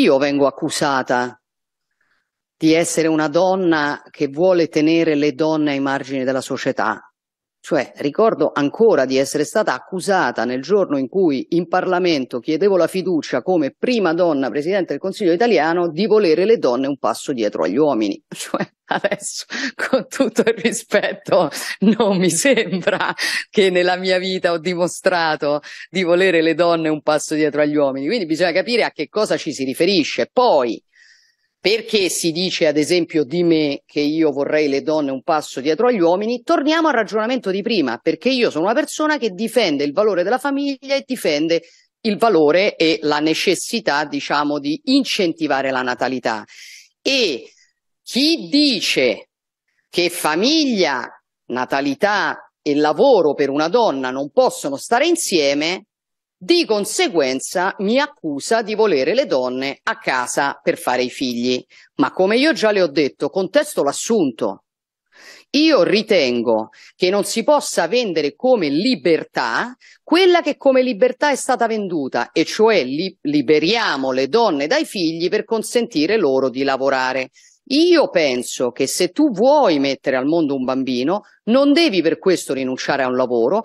io vengo accusata di essere una donna che vuole tenere le donne ai margini della società. Cioè, ricordo ancora di essere stata accusata nel giorno in cui in Parlamento chiedevo la fiducia come prima donna Presidente del Consiglio italiano di volere le donne un passo dietro agli uomini. Cioè, adesso con tutto il rispetto non mi sembra che nella mia vita ho dimostrato di volere le donne un passo dietro agli uomini, quindi bisogna capire a che cosa ci si riferisce. Poi, perché si dice ad esempio di me che io vorrei le donne un passo dietro agli uomini, torniamo al ragionamento di prima, perché io sono una persona che difende il valore della famiglia e difende il valore e la necessità, diciamo, di incentivare la natalità. E chi dice che famiglia, natalità e lavoro per una donna non possono stare insieme, di conseguenza mi accusa di volere le donne a casa per fare i figli. Ma come io già le ho detto, contesto l'assunto. Io ritengo che non si possa vendere come libertà quella che come libertà è stata venduta, e cioè li liberiamo le donne dai figli per consentire loro di lavorare. Io penso che se tu vuoi mettere al mondo un bambino, non devi per questo rinunciare a un lavoro,